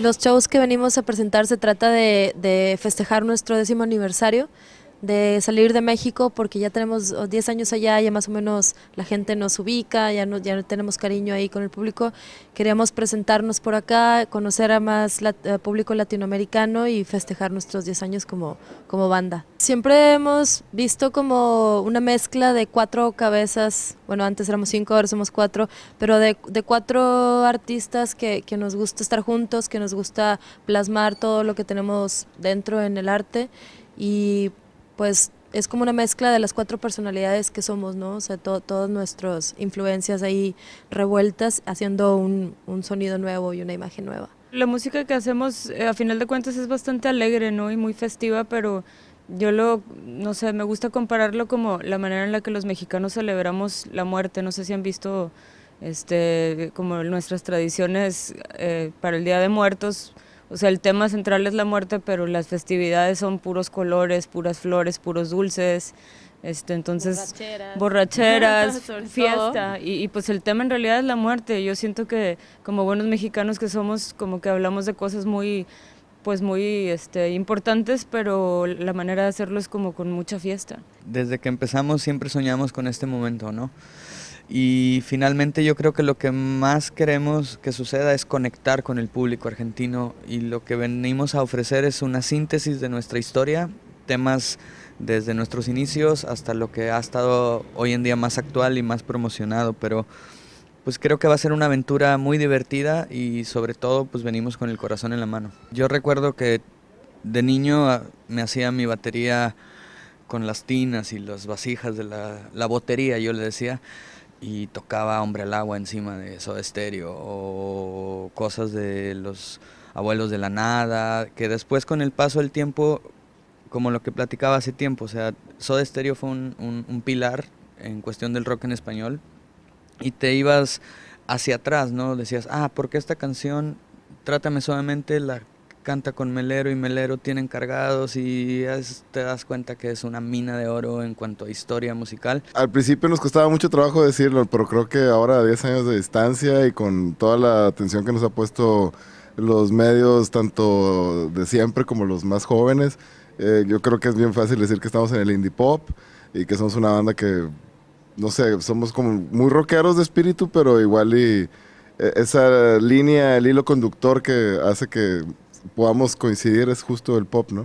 Los shows que venimos a presentar se trata de, de festejar nuestro décimo aniversario de salir de México porque ya tenemos 10 años allá, ya más o menos la gente nos ubica, ya no, ya tenemos cariño ahí con el público. Queríamos presentarnos por acá, conocer a más eh, público latinoamericano y festejar nuestros 10 años como, como banda. Siempre hemos visto como una mezcla de cuatro cabezas, bueno antes éramos cinco, ahora somos cuatro, pero de, de cuatro artistas que, que nos gusta estar juntos, que nos gusta plasmar todo lo que tenemos dentro en el arte y pues es como una mezcla de las cuatro personalidades que somos, ¿no? O sea, todas nuestras influencias ahí revueltas haciendo un, sonido nuevo y una imagen nueva. La música que hacemos, eh, a final de cuentas, es bastante alegre, ¿no? Y muy festiva, pero yo lo, no sé, me gusta compararlo como la manera en la que los mexicanos celebramos la muerte. No sé si han visto este, como nuestras tradiciones eh, para el Día de Muertos, o sea, el tema central es la muerte, pero las festividades son puros colores, puras flores, puros dulces. Este, entonces, borracheras, fiesta. Y, y, pues el tema en realidad es la muerte. Yo siento que como buenos mexicanos que somos, como que hablamos de cosas muy pues muy este, importantes, pero la manera de hacerlo es como con mucha fiesta. Desde que empezamos siempre soñamos con este momento, ¿no? Y finalmente yo creo que lo que más queremos que suceda es conectar con el público argentino y lo que venimos a ofrecer es una síntesis de nuestra historia, temas desde nuestros inicios hasta lo que ha estado hoy en día más actual y más promocionado, pero pues creo que va a ser una aventura muy divertida y sobre todo pues venimos con el corazón en la mano. Yo recuerdo que de niño ah, me hacía mi batería con las tinas y las vasijas de la, la botería, yo le decía y tocaba Hombre al Agua encima de Soda Stereo o cosas de los Abuelos de la Nada, que después con el paso del tiempo, como lo que platicaba hace tiempo, o sea, Soda Stereo fue un, pilar en cuestión del rock en español y te ibas hacia atrás, ¿no? Decías, ah, ¿por qué esta canción, Trátame Suavemente, la canta con Melero y Melero tiene encargados y te das cuenta que es una mina de oro en cuanto a historia musical. Al principio nos costaba mucho trabajo decirlo, pero creo que ahora a 10 años de distancia y con toda la atención que nos ha puesto los medios, tanto de siempre como los más jóvenes, eh, yo creo que es bien fácil decir que estamos en el indie pop y que somos una banda que, no sé, somos como muy rockeros de espíritu, pero igual y eh, esa línea, el hilo conductor que hace que podamos coincidir es justo el pop, ¿no?